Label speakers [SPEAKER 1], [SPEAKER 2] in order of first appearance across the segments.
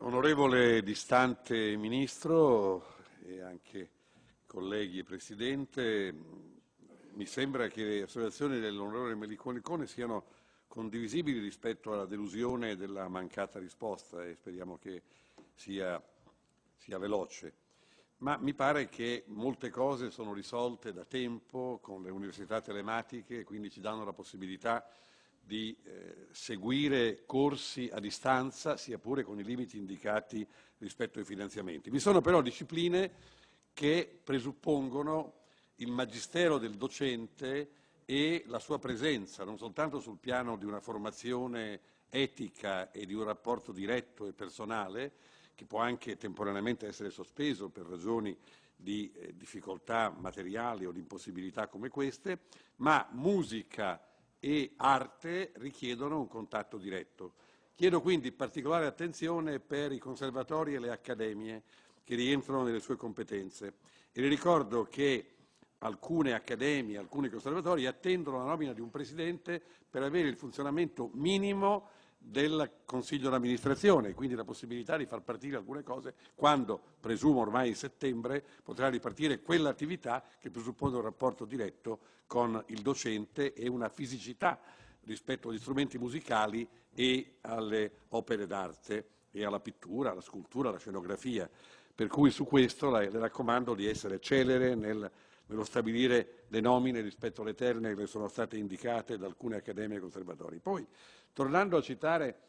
[SPEAKER 1] Onorevole distante Ministro e anche colleghi e Presidente, mi sembra che le associazioni dell'onorevole Melicone Cone siano condivisibili rispetto alla delusione della mancata risposta e speriamo che sia, sia veloce. Ma mi pare che molte cose sono risolte da tempo con le università telematiche, quindi ci danno la possibilità di eh, seguire corsi a distanza, sia pure con i limiti indicati rispetto ai finanziamenti. Vi sono però discipline che presuppongono il magistero del docente e la sua presenza, non soltanto sul piano di una formazione etica e di un rapporto diretto e personale, che può anche temporaneamente essere sospeso per ragioni di eh, difficoltà materiali o di impossibilità come queste, ma musica e arte richiedono un contatto diretto. Chiedo quindi particolare attenzione per i conservatori e le accademie che rientrano nelle sue competenze e le ricordo che alcune accademie, alcuni conservatori attendono la nomina di un presidente per avere il funzionamento minimo del Consiglio d'amministrazione, quindi la possibilità di far partire alcune cose quando, presumo ormai in settembre, potrà ripartire quell'attività che presuppone un rapporto diretto con il docente e una fisicità rispetto agli strumenti musicali e alle opere d'arte e alla pittura, alla scultura, alla scenografia. Per cui su questo le raccomando di essere celere nel nello stabilire le nomine rispetto alle terne che sono state indicate da alcune accademie e conservatori. Poi, tornando a citare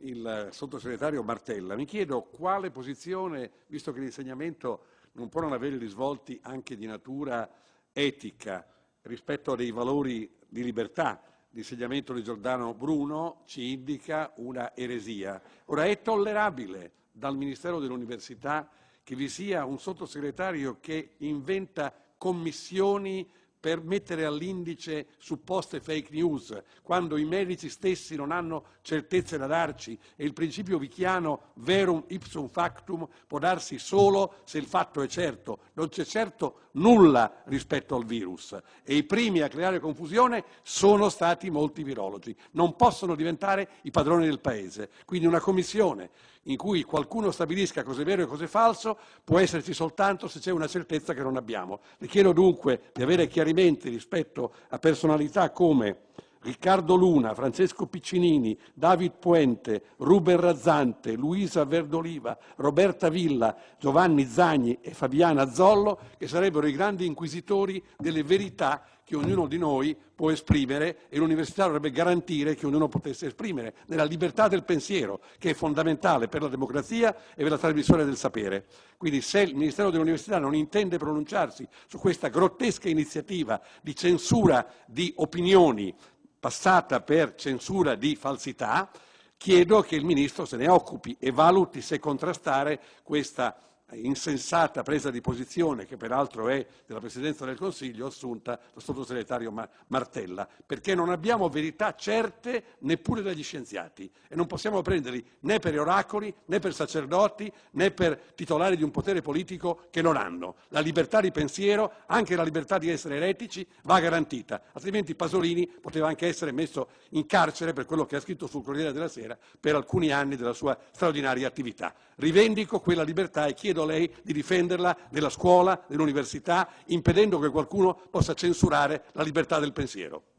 [SPEAKER 1] il sottosegretario Martella, mi chiedo quale posizione, visto che l'insegnamento non può non avere risvolti anche di natura etica rispetto a dei valori di libertà, l'insegnamento di Giordano Bruno ci indica una eresia. Ora è tollerabile dal Ministero dell'Università che vi sia un sottosegretario che inventa commissioni per mettere all'indice supposte fake news, quando i medici stessi non hanno certezze da darci e il principio vichiano verum ipsum factum può darsi solo se il fatto è certo. Non c'è certo nulla rispetto al virus e i primi a creare confusione sono stati molti virologi. Non possono diventare i padroni del paese. Quindi una commissione in cui qualcuno stabilisca cosa è vero e cosa è falso può esserci soltanto se c'è una certezza che non abbiamo. Le chiedo dunque di avere chiarimento elementi rispetto a personalità come Riccardo Luna, Francesco Piccinini, David Puente, Ruben Razzante, Luisa Verdoliva, Roberta Villa, Giovanni Zagni e Fabiana Zollo, che sarebbero i grandi inquisitori delle verità che ognuno di noi può esprimere e l'università dovrebbe garantire che ognuno potesse esprimere, nella libertà del pensiero, che è fondamentale per la democrazia e per la trasmissione del sapere. Quindi se il Ministero dell'Università non intende pronunciarsi su questa grottesca iniziativa di censura di opinioni, passata per censura di falsità, chiedo che il Ministro se ne occupi e valuti se contrastare questa insensata presa di posizione, che peraltro è della Presidenza del Consiglio, assunta dal sottosegretario Martella, perché non abbiamo verità certe neppure dagli scienziati e non possiamo prenderli né per oracoli, né per sacerdoti, né per titolari di un potere politico che non hanno. La libertà di pensiero, anche la libertà di essere eretici, va garantita, altrimenti Pasolini poteva anche essere messo in carcere per quello che ha scritto sul Corriere della Sera per alcuni anni della sua straordinaria attività. Rivendico quella libertà e chiedo chiedo a lei di difenderla nella scuola, nell'università, impedendo che qualcuno possa censurare la libertà del pensiero.